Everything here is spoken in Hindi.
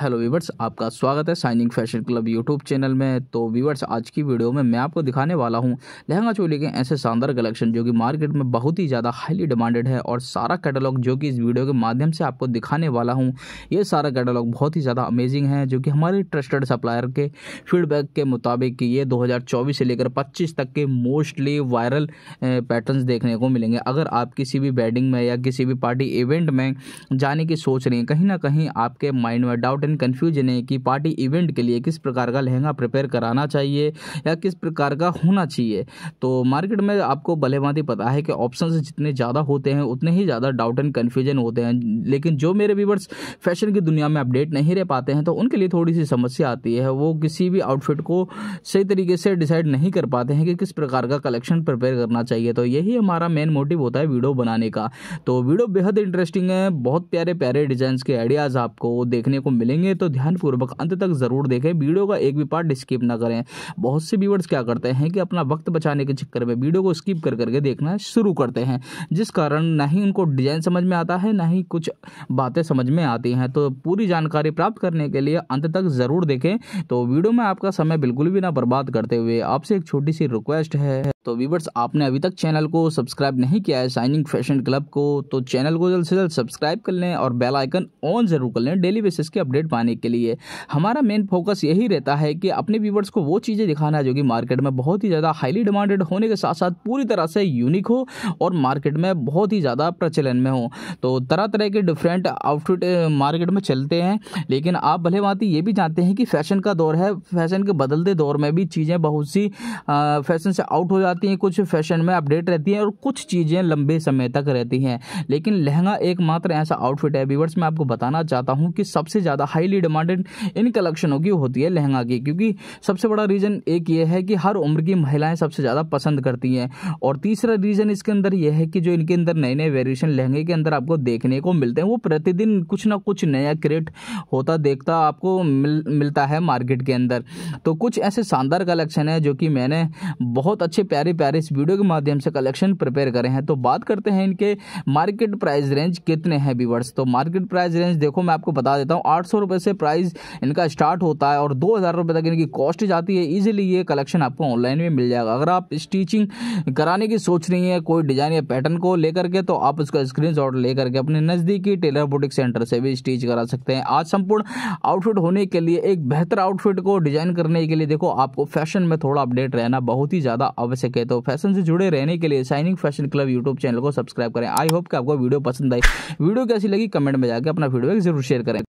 हेलो वीवर्स आपका स्वागत है shining fashion club YouTube channel में तो वीवर्स आज की वीडियो में मैं आपको दिखाने वाला हूं लहंगा चोली के ऐसे शानदार कलेक्शन जो कि मार्केट में बहुत ही ज़्यादा हाईली डिमांडेड है और सारा कैटलॉग जो कि इस वीडियो के माध्यम से आपको दिखाने वाला हूं ये सारा कैटलॉग बहुत ही ज़्यादा अमेजिंग है जो कि हमारे ट्रस्टेड सप्लायर के फीडबैक के मुताबिक ये दो से लेकर पच्चीस तक के मोस्टली वायरल पैटर्न देखने को मिलेंगे अगर आप किसी भी वेडिंग में या किसी भी पार्टी इवेंट में जाने की सोच रहे हैं कहीं ना कहीं आपके माइंड में डाउट इम्पोर्टेंट कन्फ्यूजन है कि पार्टी इवेंट के लिए किस प्रकार का लहंगा प्रिपेयर कराना चाहिए या किस प्रकार का होना चाहिए तो मार्केट में आपको भलेभांति पता है कि ऑप्शन जितने ज़्यादा होते हैं उतने ही ज़्यादा डाउट एंड कन्फ्यूजन होते हैं लेकिन जो मेरे व्यूवर्स फैशन की दुनिया में अपडेट नहीं रह पाते हैं तो उनके लिए थोड़ी सी समस्या आती है वो किसी भी आउटफिट को सही तरीके से डिसाइड नहीं कर पाते हैं कि किस प्रकार का कलेक्शन प्रिपेयर करना चाहिए तो यही हमारा मेन मोटिव होता है वीडियो बनाने का तो वीडियो बेहद इंटरेस्टिंग है बहुत प्यारे प्यारे डिजाइन के आइडियाज़ आपको देखने को मिलेंगे देखेंगे तो ध्यानपूर्वक अंत तक ज़रूर देखें वीडियो का एक भी पार्ट स्किप ना करें बहुत से व्यूवर्स क्या करते हैं कि अपना वक्त बचाने के चक्कर में वीडियो को स्किप कर करके देखना शुरू करते हैं जिस कारण ना ही उनको डिज़ाइन समझ में आता है ना ही कुछ बातें समझ में आती हैं तो पूरी जानकारी प्राप्त करने के लिए अंत तक ज़रूर देखें तो वीडियो में आपका समय बिल्कुल भी ना बर्बाद करते हुए आपसे एक छोटी सी रिक्वेस्ट है तो वीवर्स आपने अभी तक चैनल को सब्सक्राइब नहीं किया है शाइनिंग फैशन क्लब को तो चैनल को जल्द से जल्द सब्सक्राइब कर लें और बेल आइकन ऑन जरूर कर लें डेली बेसिस के अपडेट पाने के लिए हमारा मेन फोकस यही रहता है कि अपने व्यूवर्स को वो चीज़ें दिखाना जो कि मार्केट में बहुत ही ज़्यादा हाईली डिमांडेड होने के साथ साथ पूरी तरह से यूनिक हो और मार्केट में बहुत ही ज़्यादा प्रचलन में हो तो तरह तरह के डिफरेंट आउटफिट मार्केट में चलते हैं लेकिन आप भले बात ये भी जानते हैं कि फैशन का दौर है फैशन के बदलते दौर में भी चीज़ें बहुत सी फैशन से आउट हो जाती आती हैं कुछ फैशन में अपडेट रहती हैं और कुछ चीज़ें लंबे समय तक रहती हैं लेकिन लहंगा एकमात्र ऐसा आउटफिट है व्यूवर्स मैं आपको बताना चाहता हूँ कि सबसे ज़्यादा हाईली डिमांडेड इन कलेक्शनों की होती है लहंगा की क्योंकि सबसे बड़ा रीज़न एक ये है कि हर उम्र की महिलाएँ सबसे ज़्यादा पसंद करती हैं और तीसरा रीज़न इसके अंदर यह है कि जो इनके अंदर नए नए वेरिएशन लहंगे के अंदर आपको देखने को मिलते हैं वो प्रतिदिन कुछ ना कुछ नया क्रिएट होता देखता आपको मिल मिलता है मार्केट के अंदर तो कुछ ऐसे शानदार कलेक्शन है जो कि मैंने बहुत अच्छे प्यारे प्यारे इस वीडियो के माध्यम से कलेक्शन प्रिपेयर करें हैं तो बात करते हैं इनके मार्केट प्राइस रेंज कितने हैं व्यूवर्स तो मार्केट प्राइस रेंज देखो मैं आपको बता देता हूँ आठ सौ से प्राइस इनका स्टार्ट होता है और दो हज़ार तक इनकी कॉस्ट जाती है ईजिली ये कलेक्शन आपको ऑनलाइन में मिल जाएगा अगर आप स्टिचिंग कराने की सोच रही हैं कोई डिज़ाइन या पैटर्न को लेकर के तो आप उसका स्क्रीन शॉट लेकर के अपने नज़दीकी टेलर बुटिक सेंटर से भी स्टिच करा सकते हैं आज संपूर्ण आउटफिट होने के लिए एक बेहतर आउटफिट को डिज़ाइन करने के लिए देखो आपको फैशन में थोड़ा अपडेट रहना बहुत ही ज़्यादा आवश्यक सके तो फैशन से जुड़े रहने के लिए shining fashion club YouTube channel को सब्सक्राइब करें आई होप कि आपको वीडियो पसंद आई वीडियो कैसी लगी कमेंट में जाकर अपना फीडबैक जरूर शेयर करें